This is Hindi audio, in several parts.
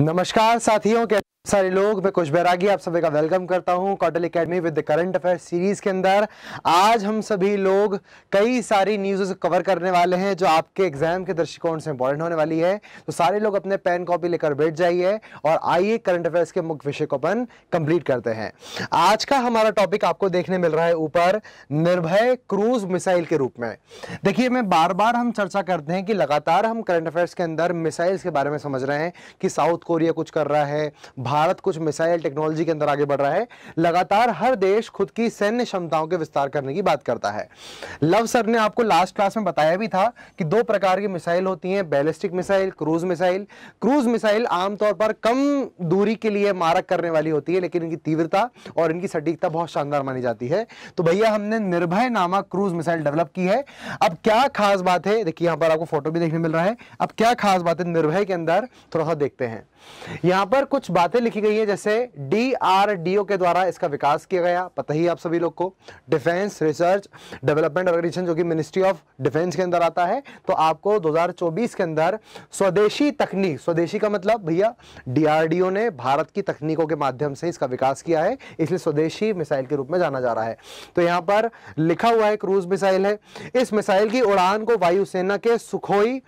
नमस्कार साथियों के सारे लोग मैं कुछ बैरागी आप सभी का वेलकम करता हूँ कॉटल academy with the current affair series के अंदर आज हम सभी लोग कई सारी न्यूज़ कवर करने वाले हैं जो आपके एग्जाम के दृष्टिकोण से इंपॉर्टेंट होने वाली है तो सारे लोग अपने पेन कॉपी लेकर बैठ जाइए और आइए करंट अफेयर्स के मुख्य विषय को अपन कंप्लीट करते हैं आज का हमारा टॉपिक आपको देखने मिल रहा है ऊपर निर्भय क्रूज मिसाइल के रूप में देखिए मैं बार बार हम चर्चा करते हैं कि लगातार हम करंट अफेयर्स के अंदर मिसाइल्स के बारे में समझ रहे हैं कि साउथ कोरिया कुछ कर रहा है भारत कुछ मिसाइल टेक्नोलॉजी के अंदर आगे बढ़ रहा है लगातार हर देश खुद की सैन्य क्षमताओं के विस्तार करने की बात करता है लव सर ने आपको लास्ट क्लास में बताया भी था कि दो प्रकार की मिसाइल होती हैं ballistic missile cruise missile cruise missile आमतौर पर कम दूरी के लिए मारक करने वाली होती है लेकिन इनकी तीव्रता और इनकी सटीकता बहुत शानदार मानी जाती है तो भैया हमने निर्भय नामक क्रूज मिसाइल डेवलप की है अब क्या खास बात है देखिए यहां पर आपको फोटो भी देखने मिल रहा है अब क्या खास बात है निर्भय के अंदर थोड़ा सा देखते हैं यहां पर कुछ बातें लिखी गई है जैसे डीआरडीओ के द्वारा इसका विकास किया गया पता ही आप सभी लोग को डिफेंस रिसर्च डेवलपमेंट ऑर्गेनाइजेशन जो कि मिनिस्ट्री ऑफ डिफेंस के अंदर आता है तो आपको 2024 के अंदर स्वदेशी तकनीक स्वदेशी का मतलब भैया डीआरडीओ ने भारत की तकनीकों के माध्यम से इसका विकास किया है इसलिए स्वदेशी मिसाइल के रूप में जाना जा रहा है तो यहाँ पर लिखा हुआ है क्रूज मिसाइल है इस मिसाइल की उड़ान को वायुसेना के सुखोई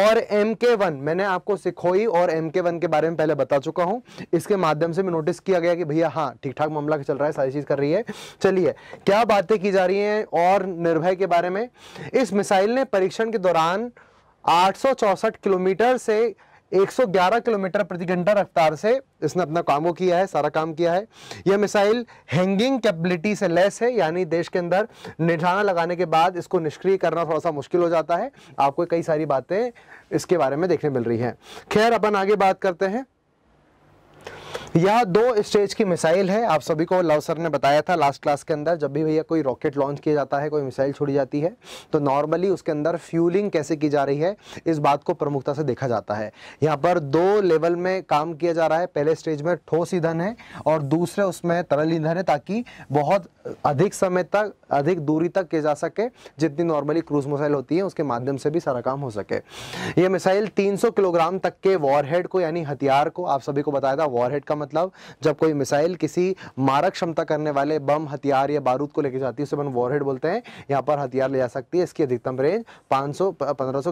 और एम मैंने आपको सुखोई और एम के बारे में पहले बता चुका हूँ इसके माध्यम से भी नोटिस किया गया कि भैया हाँ ठीक ठाक मामला चल रहा है सारी चीज़ कर रही है चलिए क्या बातें की जा रही हैं और निर्भय के बारे में इस मिसाइल ने परीक्षण के दौरान आठ किलोमीटर से 111 किलोमीटर प्रति घंटा रफ्तार से इसने अपना काम वो किया है सारा काम किया है यह मिसाइल हैंगिंग कैपेबिलिटी से लेस है यानी देश के अंदर निशाना लगाने के बाद इसको निष्क्रिय करना थोड़ा सा मुश्किल हो जाता है आपको कई सारी बातें इसके बारे में देखने मिल रही हैं खैर अपन आगे बात करते हैं यह दो स्टेज की मिसाइल है आप सभी को लव सर ने बताया था लास्ट क्लास के अंदर जब भी भैया कोई रॉकेट लॉन्च किया जाता है कोई मिसाइल छोड़ी जाती है तो नॉर्मली उसके अंदर फ्यूलिंग कैसे की जा रही है इस बात को प्रमुखता से देखा जाता है यहाँ पर दो लेवल में काम किया जा रहा है पहले स्टेज में ठोस ईंधन है और दूसरे उसमें तरल ईंधन है ताकि बहुत अधिक समय तक अधिक दूरी तक किया जा सके जितनी नॉर्मली क्रूज मिसाइल होती है उसके माध्यम से भी सारा काम हो सके ये मिसाइल तीन किलोग्राम तक के वॉरहेड को यानी हथियार को आप सभी को बताया था वॉरहेड का मतलब जब कोई मिसाइल किसी मारक क्षमता करने वाले बम हथियार या बारूद को लेकर जाती है उसे अपन वॉरहेड बोलते हैं यहाँ पर हथियार ले जा सकती है इसकी अधिकतम रेंज पाँच सौ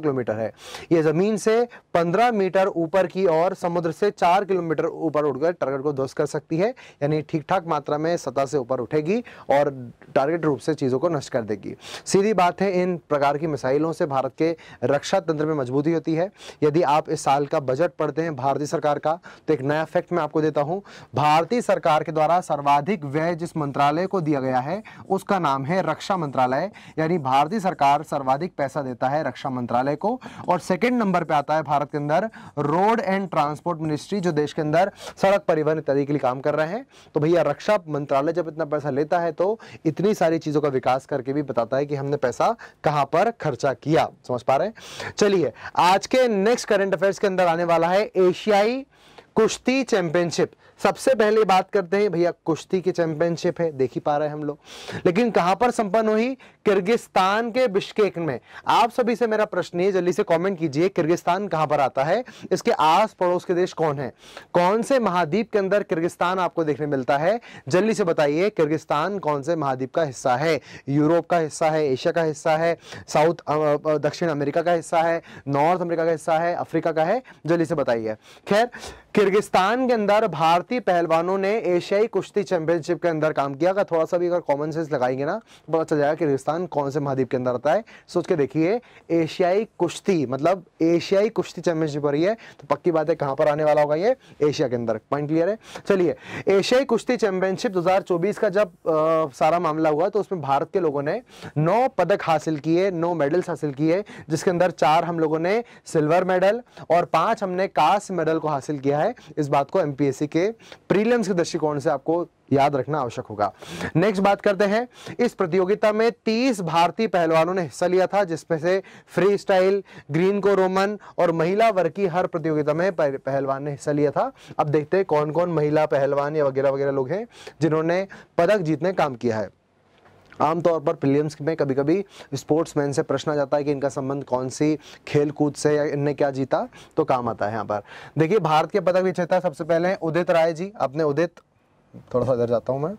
किलोमीटर है ये ज़मीन से पंद्रह मीटर ऊपर की और समुद्र से चार किलोमीटर ऊपर उठकर टारगेट को ध्वस्त कर सकती है यानी ठीक ठाक मात्रा में सतह से ऊपर उठेगी और टारगेट रूप से चीज़ों को नष्ट कर देगी सीधी बात है इन प्रकार की मिसाइलों से भारत के रक्षा तंत्र में मजबूती होती है यदि आप इस साल का बजट पढ़ते हैं भारतीय सरकार का तो एक नया फैक्ट मैं आपको देता देता हूं भारतीय सरकार के द्वारा सर्वाधिक व्यय जिस मंत्रालय को दिया गया है उसका नाम है रक्षा मंत्रालय यानी भारतीय सरकार सर्वाधिक पैसा देता है रक्षा मंत्रालय को और सेकेंड नंबर पर आता है भारत के अंदर रोड एंड ट्रांसपोर्ट मिनिस्ट्री जो देश के अंदर सड़क परिवहन इत्यादि के लिए काम कर रहे हैं तो भैया रक्षा मंत्रालय जब इतना पैसा लेता है तो इतनी सारी चीज़ों का विकास करके भी बताता है कि हमने पैसा कहां पर खर्चा किया समझ पा रहे हैं चलिए आज के नेक्स्ट करंट अफेयर्स के अंदर आने वाला है एशियाई कुश्ती चैंपियनशिप सबसे पहले बात करते हैं भैया कुश्ती की चैंपियनशिप है देख ही पा रहे हैं हम लोग लेकिन कहां पर संपन्न हुई किर्गिस्तान के बिश्केक में आप सभी से मेरा प्रश्न है जल्दी से कमेंट कीजिए किर्गिस्तान कहां पर आता है इसके आस पड़ोस के देश कौन है कौन से महाद्वीप के अंदर किर्गिस्तान आपको देखने मिलता है जल्दी से बताइए किर्गिस्तान कौन से महाद्वीप का हिस्सा है यूरोप का हिस्सा है एशिया का हिस्सा है साउथ दक्षिण अमेरिका का हिस्सा है नॉर्थ अमेरिका का हिस्सा है अफ्रीका का है जल्दी से बताइए खैर किर्गिस्तान के अंदर भारतीय पहलवानों ने एशियाई कुश्ती चैंपियनशिप के अंदर काम किया अगर थोड़ा सा भी अगर कॉमन सेंस लगाएंगे ना तो पता चल जाएगा किर्गिस्तान कौन से महाद्वीप के अंदर आता है सोच के देखिए एशियाई कुश्ती मतलब एशियाई कुश्ती चैंपियनशिप हो रही है तो पक्की बात है कहाँ पर आने वाला होगा ये एशिया के अंदर पॉइंट क्लियर है चलिए एशियाई कुश्ती चैंपियनशिप दो का जब आ, सारा मामला हुआ तो उसमें भारत के लोगों ने नौ पदक हासिल किए नौ मेडल्स हासिल किए जिसके अंदर चार हम लोगों ने सिल्वर मेडल और पांच हमने कास्ट मेडल को हासिल किया है है इस बात को एमपीएससी के प्रीलियम्स के दृष्टिकोण से आपको याद रखना आवश्यक होगा नेक्स्ट बात करते हैं इस प्रतियोगिता में 30 भारतीय पहलवानों ने हिस्सा लिया था जिसमें से फ्री स्टाइल ग्रीन को रोमन और महिला वर्ग की हर प्रतियोगिता में पहलवान ने हिस्सा लिया था अब देखते हैं कौन कौन महिला पहलवान या वगैरह वगैरह लोग हैं जिन्होंने पदक जीतने काम किया है आमतौर पर प्रीलिम्स में कभी कभी स्पोर्ट्समैन से प्रश्न आ जाता है कि इनका संबंध कौन सी खेल कूद से या इनने क्या जीता तो काम आता है यहाँ पर देखिए भारत के पदक विजेता सबसे पहले उदित राय जी अपने उदित थोड़ा सा इधर जाता हूँ मैं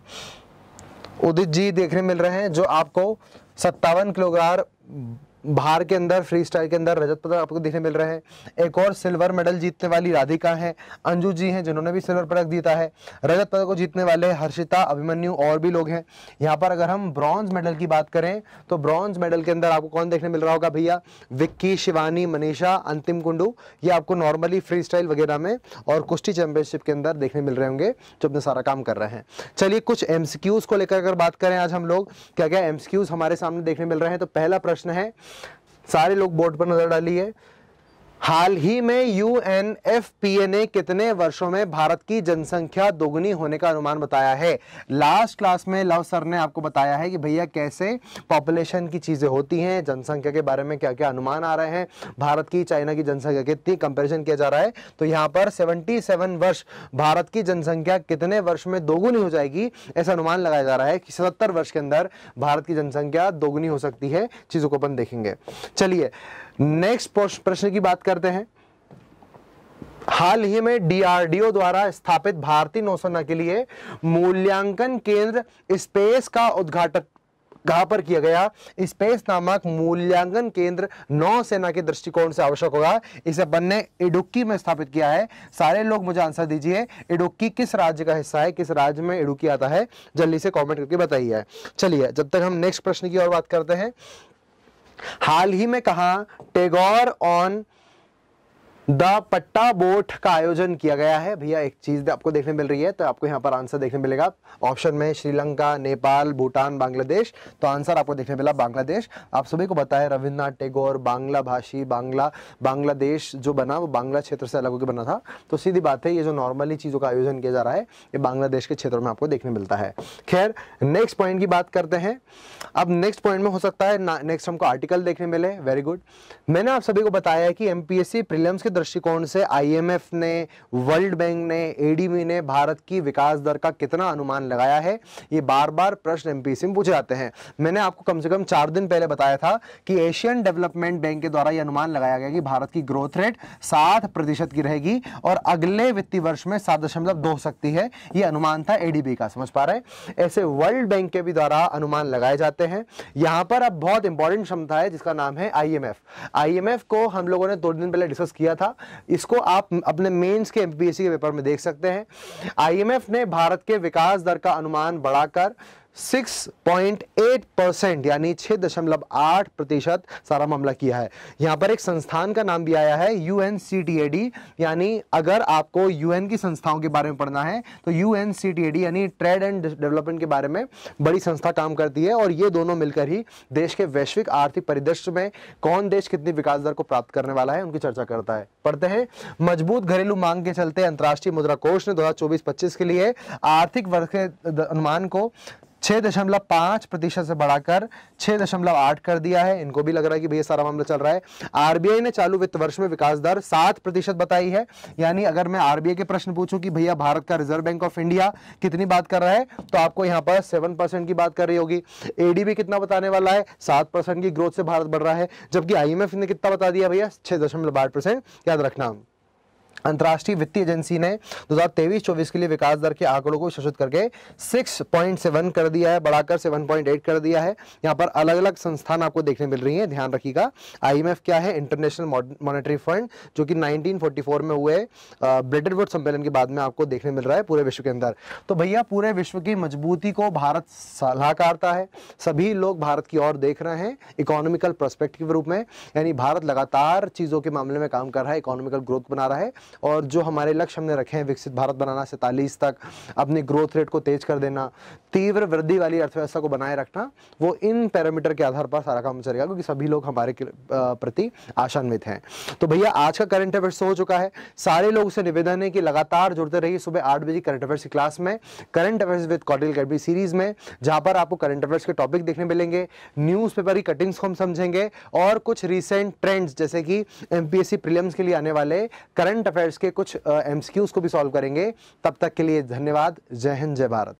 उदित जी देखने मिल रहे हैं जो आपको सत्तावन किलोग्राम भार के अंदर फ्री स्टाइल के अंदर रजत पदक आपको देखने मिल रहे हैं एक और सिल्वर मेडल जीतने वाली राधिका हैं अंजू जी हैं जिन्होंने भी सिल्वर पदक जीता है रजत पदक को जीतने वाले हर्षिता अभिमन्यु और भी लोग हैं यहाँ पर अगर हम ब्रॉन्ज मेडल की बात करें तो ब्रॉन्ज मेडल के अंदर आपको कौन देखने मिल रहा होगा भैया विक्की शिवानी मनीषा अंतिम कुंडू ये आपको नॉर्मली फ्री स्टाइल वगैरह में और कुश्ती चैंपियनशिप के अंदर देखने मिल रहे होंगे जो अपना सारा काम कर रहे हैं चलिए कुछ एम को लेकर अगर बात करें आज हम लोग क्या क्या एम हमारे सामने देखने मिल रहे हैं तो पहला प्रश्न है सारे लोग बोर्ड पर नज़र डाली है हाल ही में U N F P A ने कितने वर्षों में भारत की जनसंख्या दोगुनी होने का अनुमान बताया है लास्ट क्लास में लव सर ने आपको बताया है कि भैया कैसे पॉपुलेशन की चीज़ें होती हैं जनसंख्या के बारे में क्या क्या अनुमान आ रहे हैं भारत की चाइना की जनसंख्या कितनी कंपेरिजन किया जा रहा है तो यहाँ पर सेवेंटी वर्ष भारत की जनसंख्या कितने वर्ष में दोगुनी हो जाएगी ऐसा अनुमान लगाया जा रहा है कि सतहत्तर वर्ष के अंदर भारत की जनसंख्या दोगुनी हो सकती है चीज़ों को अपन देखेंगे चलिए नेक्स्ट प्रश्न की बात करते हैं हाल ही में डीआरडीओ द्वारा स्थापित भारतीय नौसेना के लिए मूल्यांकन केंद्र स्पेस का उद्घाटन कहा पर किया गया स्पेस नामक मूल्यांकन केंद्र नौसेना के दृष्टिकोण से आवश्यक होगा इसे बनने इडुक्की में स्थापित किया है सारे लोग मुझे आंसर दीजिए इडुक्की किस राज्य का हिस्सा है किस राज्य में इडुक्की आता है जल्दी से कमेंट करके बताइए चलिए जब तक हम नेक्स्ट प्रश्न की और बात करते हैं हाल ही में कहा टेगोर ऑन on... द पट्टा बोट का आयोजन किया गया है भैया एक चीज़ आपको देखने मिल रही है तो आपको यहाँ पर आंसर देखने मिलेगा ऑप्शन में श्रीलंका नेपाल भूटान बांग्लादेश तो आंसर आपको देखने मिला बांग्लादेश आप सभी को पता है रविन्द्रनाथ टेगोर बांग्ला भाषी बांग्ला बांग्लादेश जो बना वो बांग्ला क्षेत्र से अलग होकर बना था तो सीधी बात है ये जो नॉर्मली चीज़ों का आयोजन किया जा रहा है ये बांग्लादेश के क्षेत्र में आपको देखने मिलता है खैर नेक्स्ट पॉइंट की बात करते हैं अब नेक्स्ट पॉइंट में हो सकता है नेक्स्ट हमको आर्टिकल देखने मिले वेरी गुड मैंने आप सभी को बताया कि एमपीएससी प्रिलियम्स के दृष्टिकोण से आईएमएफ ने वर्ल्ड बैंक ने एडीबी ने भारत की विकास दर का कितना अनुमान लगाया है ये बार बार प्रश्न एम में पूछे जाते हैं मैंने आपको कम से कम चार दिन पहले बताया था कि एशियन डेवलपमेंट बैंक के द्वारा यह अनुमान लगाया गया कि भारत की ग्रोथ रेट सात की रहेगी और अगले वित्तीय वर्ष में सात दशमलव दो सकती है यह अनुमान था एडीबी का समझ पा रहे हैं ऐसे वर्ल्ड बैंक के भी द्वारा अनुमान लगाए जाते हैं यहां पर अब बहुत इंपॉर्टेंट क्षमता है जिसका नाम है आईएमएफ आईएमएफ को हम लोगों ने दो दिन पहले डिस्कस किया था होगा इसको आप अपने मेंस के एमपीएससी के पेपर में देख सकते हैं आईएमएफ ने भारत के विकास दर का अनुमान बढ़ाकर 6.8 परसेंट यानी 6.8 प्रतिशत सारा मामला किया है यहाँ पर एक संस्थान का नाम भी आया है यू यानी अगर आपको यूएन की संस्थाओं के बारे में पढ़ना है तो यू यानी ट्रेड एंड डेवलपमेंट के बारे में बड़ी संस्था काम करती है और ये दोनों मिलकर ही देश के वैश्विक आर्थिक परिदृश्य में कौन देश कितनी विकास दर को प्राप्त करने वाला है उनकी चर्चा करता है पढ़ते हैं मजबूत घरेलू मांग के चलते अंतर्राष्ट्रीय मुद्रा कोष ने दो हजार के लिए आर्थिक वर्ष के अनुमान को छः दशमलव पाँच प्रतिशत से बढ़ाकर छः दशमलव आठ कर दिया है इनको भी लग रहा है कि भैया सारा मामला चल रहा है आरबीआई ने चालू वित्त वर्ष में विकास दर सात प्रतिशत बताई है यानी अगर मैं आरबीआई के प्रश्न पूछूं कि भैया भारत का रिजर्व बैंक ऑफ इंडिया कितनी बात कर रहा है तो आपको यहाँ पर सेवन परसेंट की बात कर रही होगी एडीबी कितना बताने वाला है सात परसेंट की ग्रोथ से भारत बढ़ रहा है जबकि आई ने कितना बता दिया भैया छः दशमलव आठ परसेंट याद रखना अंतर्राष्ट्रीय वित्तीय एजेंसी ने 2023-24 के लिए विकास दर के आंकड़ों को शोषित करके 6.7 कर दिया है बढ़ाकर 7.8 कर दिया है यहाँ पर अलग अलग संस्थान आपको देखने मिल रही है ध्यान रखिएगा आई क्या है इंटरनेशनल मॉनिटरी फंड जो कि 1944 में हुए ब्रिटेन वुड सम्मेलन के बाद में आपको देखने मिल रहा है पूरे विश्व के अंदर तो भैया पूरे विश्व की मजबूती को भारत सलाहकारता है सभी लोग भारत की ओर देख रहे हैं इकोनॉमिकल प्रोस्पेक्ट के रूप में यानी भारत लगातार चीज़ों के मामले में काम कर रहा है इकोनॉमिकल ग्रोथ बना रहा है और जो हमारे लक्ष्य हमने रखे हैं विकसित भारत बनाना सैंतालीस तक अपनी ग्रोथ रेट को तेज कर देना तीव्र वृद्धि वाली अर्थव्यवस्था को बनाए रखना वो इन पैरामीटर के आधार पर सारा काम चलेगा क्योंकि सभी लोग हमारे प्रति आशान्वित हैं तो भैया आज का करंट अफेयर्स हो चुका है सारे लोग से निवेदन है कि लगातार जुड़ते रहिए सुबह आठ बजे करंट अफेयर्स की क्लास में करंट अफेयर्स विद कॉटिल कैडमी सीरीज में जहां पर आपको करंट अफेयर्स के टॉपिक देखने मिलेंगे न्यूज पेपर की कटिंग्स को हम समझेंगे और कुछ रिसेंट ट्रेंड्स जैसे कि एमपीएससी प्रीलिम्स के लिए आने वाले करंट अफेयर अफेयर्स के कुछ एम को भी सॉल्व करेंगे तब तक के लिए धन्यवाद जय हिंद जय भारत